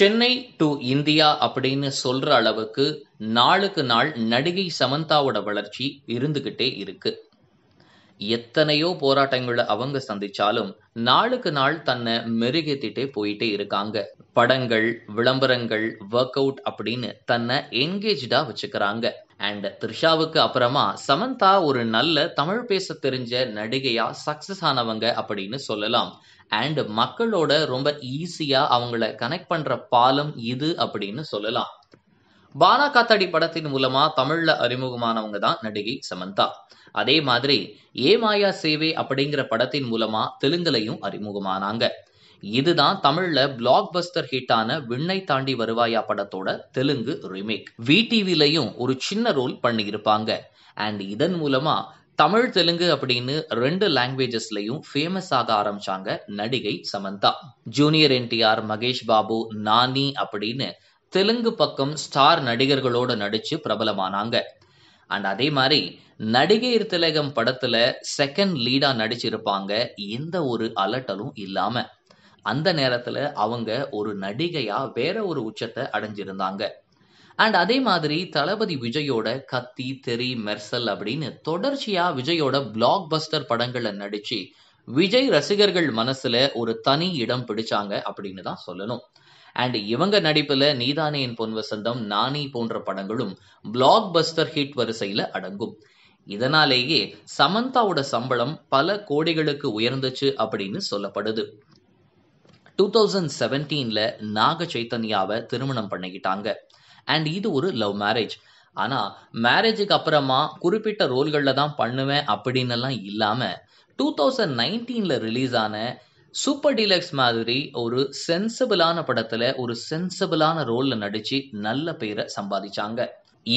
Chennai to India அப்படின்னு சொல்ற அளவுக்கு நாளுக்கு நாள் நடிகை சமந்தாவோட வளர்ச்சி இருந்துகிட்டே இருக்கு எத்தனையோ போராட்டங்களை அவங்க சந்திச்சாலும் நாளுக்கு நாள் தன்னை மெருகேத்திட்டே போயிட்டே இருக்காங்க படங்கள் விளம்பரங்கள் ஒர்க் அவுட் அப்படின்னு தன்னை என்கேஜா வச்சுக்கிறாங்க அண்ட் த்ரிஷாவுக்கு அப்புறமா சமந்தா ஒரு நல்ல தமிழ் பேச தெரிஞ்ச நடிகையா சக்சஸ் ஆனவங்க அப்படின்னு சொல்லலாம் அண்ட் மக்களோட ரொம்ப ஈஸியா அவங்கள கனெக்ட் பண்ற பாலம் இது அப்படின்னு சொல்லலாம் பானா காத்தாடி படத்தின் மூலமா தமிழ்ல அறிமுகமானவங்க தான் நடிகை சமந்தா அதே மாதிரி ஏ மாயா சேவை அப்படிங்கிற படத்தின் மூலமா தெலுங்குலையும் அறிமுகமானாங்க இதுதான் தமிழ்ல பிளாக் பஸ்டர் ஹிட்டான விண்ணை தாண்டி வருவாயா படத்தோட தெலுங்கு ரீமேக் வி டிவிலையும் ஒரு சின்ன ரோல் பண்ணியிருப்பாங்க அண்ட் இதன் மூலமா தமிழ் தெலுங்கு அப்படின்னு ரெண்டு லாங்குவேஜஸ்லையும் ஃபேமஸ் ஆக ஆரம்பிச்சாங்க நடிகை சமந்தா ஜூனியர் என்டிஆர் மகேஷ் பாபு நானி அப்படின்னு தெலுங்கு பக்கம் ஸ்டார் நடிகர்களோட நடிச்சு பிரபலமானாங்க அண்ட் அதே மாதிரி நடிகை திலகம் படத்துல செகண்ட் லீடா நடிச்சிருப்பாங்க எந்த ஒரு அலட்டலும் இல்லாம அந்த நேரத்துல அவங்க ஒரு நடிகையா வேற ஒரு உச்சத்தை அடைஞ்சிருந்தாங்க அண்ட் அதே மாதிரி தளபதி விஜயோட கத்தி தெரி மெர்சல் அப்படின்னு தொடர்ச்சியா விஜயோட பிளாக் பஸ்டர் படங்கள்ல நடிச்சு விஜய் ரசிகர்கள் மனசுல ஒரு தனி இடம் பிடிச்சாங்க அப்படின்னு தான் சொல்லணும் அண்ட் இவங்க நடிப்புல நீதானியின் பொன் வசந்தம் நானி போன்ற படங்களும் பிளாக் பஸ்டர் ஹிட் வரிசையில அடங்கும் இதனாலேயே சமந்தாவோட சம்பளம் பல கோடிகளுக்கு உயர்ந்துச்சு அப்படின்னு சொல்லப்படுது டூ தௌசண்ட் செவன்டீன்ல நாக சைத்தன்யாவை திருமணம் பண்ணிக்கிட்டாங்க அண்ட் இது ஒரு லவ் மேரேஜ் ஆனால் மேரேஜுக்கு அப்புறமா குறிப்பிட்ட ரோல்களில் தான் பண்ணுவேன் அப்படின்னுலாம் இல்லாமல் டூ தௌசண்ட் நைன்டீனில் ரிலீஸ் ஆன சூப்பர் டீலக்ஸ் மாதிரி ஒரு சென்சபிளான படத்தில் ஒரு சென்சபிளான ரோலில் நடித்து நல்ல பேரை சம்பாதிச்சாங்க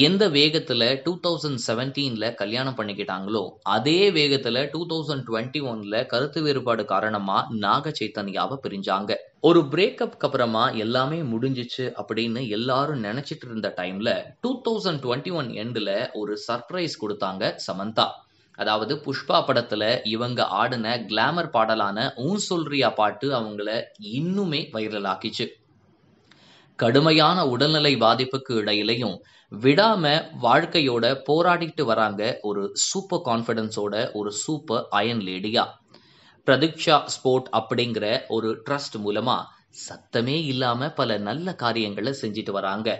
எந்த வேகத்தில் டூ தௌசண்ட் செவன்டீன்ல கல்யாணம் பண்ணிக்கிட்டாங்களோ அதே வேகத்தில் டூ தௌசண்ட் டுவெண்ட்டி ஒன்ல கருத்து வேறுபாடு காரணமாக நாக சைத்தன்யாவை பிரிஞ்சாங்க ஒரு பிரேக்கப்க்கு அப்புறமா எல்லாமே முடிஞ்சிச்சு அப்படின்னு எல்லாரும் நினச்சிட்டு இருந்த டைமில் டூ தௌசண்ட் டுவெண்ட்டி ஒன் எண்டில் ஒரு சர்ப்ரைஸ் கொடுத்தாங்க சமந்தா அதாவது புஷ்பா படத்தில் இவங்க ஆடின கிளாமர் பாடலான ஊன் சொல்றியா பாட்டு அவங்கள இன்னுமே வைரல் ஆக்கிச்சு கடுமையான உடல்நிலை பாதிப்புக்கு இடையிலையும் விடாம வாழ்க்கையோட போராடிட்டு வராங்க ஒரு சூப்பர் கான்ஃபிடன்ஸோட ஒரு சூப்பர் அயன் லேடியா பிரதிக்ஷா ஸ்போர்ட் அப்படிங்கிற ஒரு ட்ரஸ்ட் மூலமா சத்தமே இல்லாம பல நல்ல காரியங்களை செஞ்சுட்டு வராங்க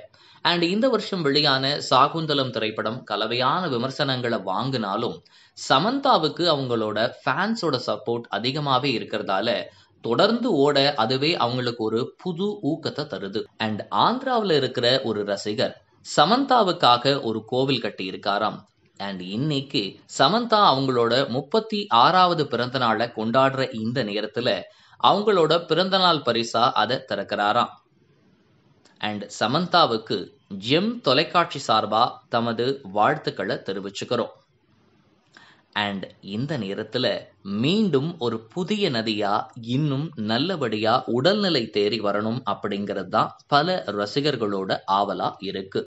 அண்ட் இந்த வருஷம் வெளியான சாகுந்தலம் திரைப்படம் கலவையான விமர்சனங்களை வாங்கினாலும் சமந்தாவுக்கு அவங்களோட ஃபேன்ஸோட சப்போர்ட் அதிகமாகவே இருக்கிறதால தொடர்ந்து ஓட அதுவே அவங்களுக்கு ஒரு புது ஊக்கத்தை தருது அண்ட் ஆந்திராவில் இருக்கிற ஒரு ரசிகர் சமந்தாவுக்காக ஒரு கோவில் கட்டி இருக்காராம் அண்ட் இன்னைக்கு சமந்தா அவங்களோட முப்பத்தி ஆறாவது பிறந்த நாளை கொண்டாடுற இந்த நேரத்துல அவங்களோட பிறந்த நாள் பரிசா அதை திறக்கிறாராம் அண்ட் சமந்தாவுக்கு ஜெம் தொலைக்காட்சி சார்பா தமது வாழ்த்துக்களை தெரிவிச்சுக்கிறோம் அண்ட் இந்த நேரத்துல மீண்டும் ஒரு புதிய நதியா இன்னும் நல்லபடியா உடல்நிலை தேறி வரணும் அப்படிங்கிறது தான் பல ரசிகர்களோட ஆவலா இருக்கு